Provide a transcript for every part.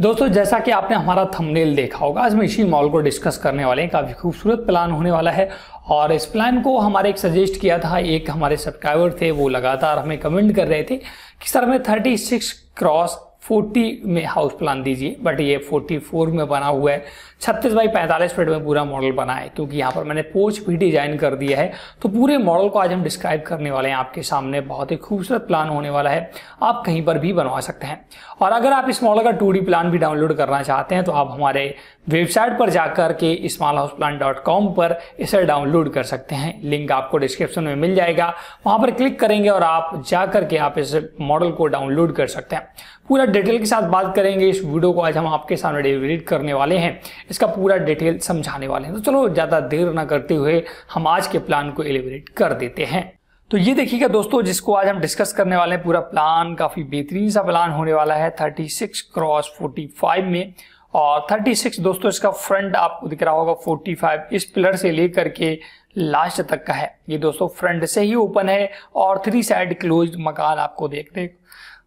दोस्तों जैसा कि आपने हमारा थंबनेल देखा होगा आज हम इसी मॉल को डिस्कस करने वाले हैं काफ़ी खूबसूरत प्लान होने वाला है और इस प्लान को हमारे एक सजेस्ट किया था एक हमारे सब्सक्राइबर थे वो लगातार हमें कमेंट कर रहे थे कि सर हमें 36 क्रॉस 40 में हाउस प्लान दीजिए बट ये 44 में बना हुआ है छत्तीस बाई पैंतालीस फीट में पूरा मॉडल बना है क्योंकि यहाँ पर मैंने पोच भी डिजाइन कर दिया है तो पूरे मॉडल को आज हम डिस्क्राइब करने वाले हैं आपके सामने बहुत ही खूबसूरत प्लान होने वाला है आप कहीं पर भी बनवा सकते हैं और अगर आप इस मॉडल का टू प्लान भी डाउनलोड करना चाहते हैं तो आप हमारे वेबसाइट पर जाकर के small house plan dot com पर इसे डाउनलोड कर सकते हैं लिंक आपको डिस्क्रिप्शन में मिल जाएगा वहां पर क्लिक करेंगे और आप जाकर के आप इस मॉडल को डाउनलोड कर सकते हैं पूरा डिटेल के साथ बात करेंगे इस वीडियो को आज हम आपके सामने डिलीट करने वाले हैं इसका पूरा डिटेल समझाने वाले हैं तो चलो ज़्यादा देर ना करते हुए हम आज के प्लान को एलिब्रेट कर देते हैं तो ये देखिएगा दोस्तों जिसको आज हम डिस्कस करने वाले हैं पूरा प्लान काफ़ी बेहतरीन सा प्लान होने वाला है थर्टी क्रॉस फोर्टी में और 36 दोस्तों इसका फ्रंट आपको दिख रहा होगा 45 इस पिलर से लेकर के लास्ट तक का है ये दोस्तों फ्रंट से ही ओपन है और थ्री साइड क्लोज मकान आपको देखने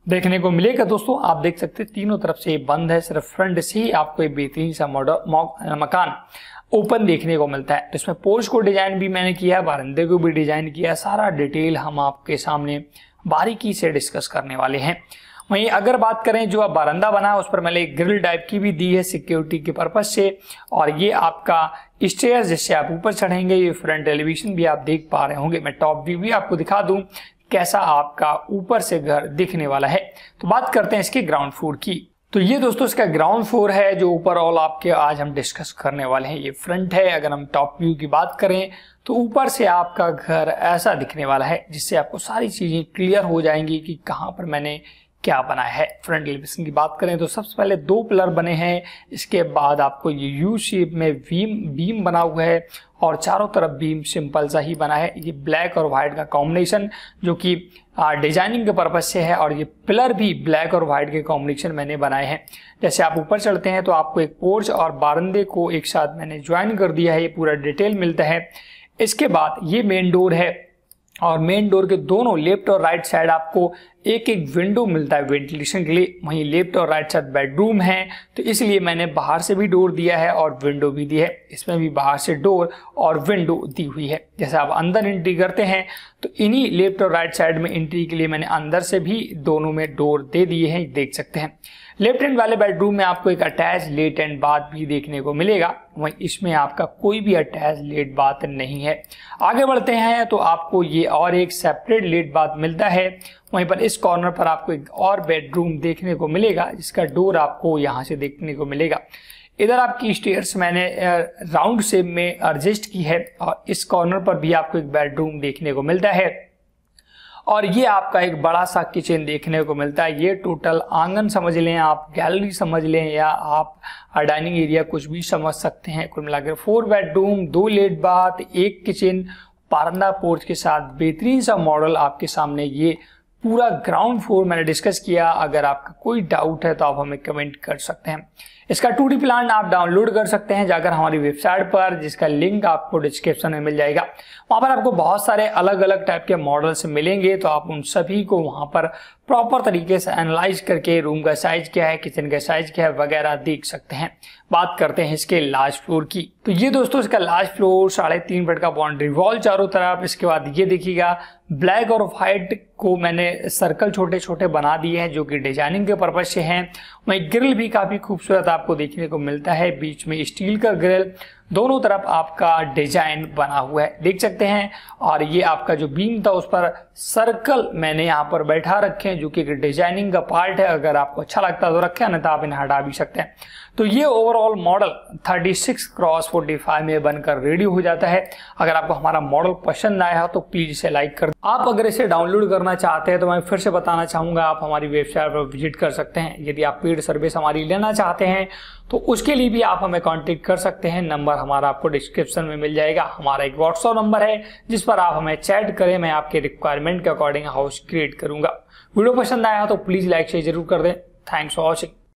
देखने को मिलेगा दोस्तों आप देख सकते हैं तीनों तरफ से बंद है सिर्फ फ्रंट से ही आपको एक बेहतरीन सा मॉडल मकान ओपन देखने को मिलता है तो इसमें पोर्च को डिजाइन भी मैंने किया है बारंदे को भी डिजाइन किया है सारा डिटेल हम आपके सामने बारीकी से डिस्कस करने वाले हैं वहीं अगर बात करें जो आप बारंदा बना उस पर मैंने ग्रिल टाइप की भी दी है सिक्योरिटी के पर्पज से और ये आपका स्टेयर जिससे आप ऊपर चढ़ेंगे ये फ्रंट एलिवेशन भी आप देख पा रहे होंगे मैं टॉप व्यू भी, भी आपको दिखा दूं कैसा आपका ऊपर से घर दिखने वाला है तो बात करते हैं इसके ग्राउंड फ्लोर की तो ये दोस्तों इसका ग्राउंड फ्लोर है जो ऊपर ऑल आपके आज हम डिस्कस करने वाले हैं ये फ्रंट है अगर हम टॉप व्यू की बात करें तो ऊपर से आपका घर ऐसा दिखने वाला है जिससे आपको सारी चीज़ें क्लियर हो जाएंगी कि कहाँ पर मैंने क्या बना है फ्रंट एलिवेशन की बात करें तो सबसे पहले दो पिलर बने हैं इसके बाद आपको ये यू शेप में बीम बीम बना हुआ है और चारों तरफ बीम सिंपल सा ही बना है ये ब्लैक और व्हाइट का कॉम्बिनेशन जो कि डिजाइनिंग के पर्पज से है और ये पिलर भी ब्लैक और व्हाइट के कॉम्बिनेशन मैंने बनाए हैं जैसे आप ऊपर चढ़ते हैं तो आपको एक पोर्च और बारंदे को एक साथ मैंने ज्वाइन कर दिया है ये पूरा डिटेल मिलता है इसके बाद ये मेन डोर है और मेन डोर के दोनों लेफ्ट और राइट साइड आपको एक एक विंडो मिलता है वेंटिलेशन के लिए वहीं लेफ्ट और राइट साइड बेडरूम है तो इसलिए मैंने बाहर से भी डोर दिया है और विंडो भी दी है इसमें भी बाहर से डोर और विंडो दी हुई है जैसे आप अंदर एंट्री करते हैं तो इन्हीं लेफ्ट और राइट साइड में एंट्री के लिए मैंने अंदर से भी दोनों में डोर दे दिए हैं देख सकते हैं लेफ्ट एंड वाले बेडरूम में आपको एक अटैच लेट एंड बाथ भी देखने को मिलेगा वहीं इसमें आपका कोई भी अटैच लेट बाथ नहीं है आगे बढ़ते हैं तो आपको ये और एक सेपरेट लेट बाथ मिलता है वहीं पर इस कॉर्नर पर आपको एक और बेडरूम देखने को मिलेगा जिसका डोर आपको यहाँ से देखने को मिलेगा इधर आपकी स्टेयर्स मैंने राउंड शेप में एडजस्ट की है और इस कॉर्नर पर भी आपको एक बेडरूम देखने को मिलता है और ये आपका एक बड़ा सा किचन देखने को मिलता है ये टोटल आंगन समझ लें आप गैलरी समझ लें या आप डाइनिंग एरिया कुछ भी समझ सकते हैं कुल मिलाकर फोर बेडरूम दो लेट बाथ एक किचन पारंदा पोर्च के साथ बेहतरीन सा मॉडल आपके सामने ये पूरा ग्राउंड फ्लोर मैंने डिस्कस किया अगर आपका कोई डाउट है तो आप हमें कमेंट कर सकते हैं इसका टू प्लान आप डाउनलोड कर सकते हैं जाकर हमारी वेबसाइट पर जिसका लिंक आपको डिस्क्रिप्शन में मिल जाएगा वहां पर आपको बहुत सारे अलग अलग टाइप के मॉडल्स मिलेंगे तो आप उन सभी को वहां पर प्रॉपर तरीके से एनालाइज करके रूम का साइज क्या है किचन का साइज क्या है वगैरह देख सकते हैं बात करते हैं इसके लास्ट फ्लोर की तो ये दोस्तों इसका लास्ट फ्लोर साढ़े तीन फट का बाउंड्री वॉल चारों तरफ इसके बाद ये देखिएगा ब्लैक और वाइट को मैंने सर्कल छोटे छोटे बना दिए हैं जो कि डिजाइनिंग के पर्पज से हैं वहीं ग्रिल भी काफ़ी खूबसूरत आपको देखने को मिलता है बीच में स्टील का ग्रिल दोनों तरफ आपका डिजाइन बना हुआ है देख सकते हैं और ये आपका जो बीम था उस पर सर्कल मैंने यहाँ पर बैठा रखे हैं जो कि एक डिजाइनिंग का पार्ट है अगर आपको अच्छा लगता है तो रखे नहीं तो आप इन्हें हटा भी सकते हैं तो ये ओवरऑल मॉडल 36 क्रॉस 45 में बनकर रेडी हो जाता है अगर आपको हमारा मॉडल पसंद आया हो तो प्लीज इसे लाइक कर आप अगर इसे डाउनलोड करना चाहते हैं तो मैं फिर से बताना चाहूंगा आप हमारी वेबसाइट पर विजिट कर सकते हैं यदि आप पेड सर्विस हमारी लेना चाहते हैं तो उसके लिए भी आप हमें कांटेक्ट कर सकते हैं नंबर हमारा आपको डिस्क्रिप्शन में मिल जाएगा हमारा एक व्हाट्सअप नंबर है जिस पर आप हमें चैट करें मैं आपके रिक्वायरमेंट के अकॉर्डिंग हाउस क्रिएट करूंगा वीडियो पसंद आया तो प्लीज लाइक शेयर जरूर कर दें थैंक्स फॉर वॉचिंग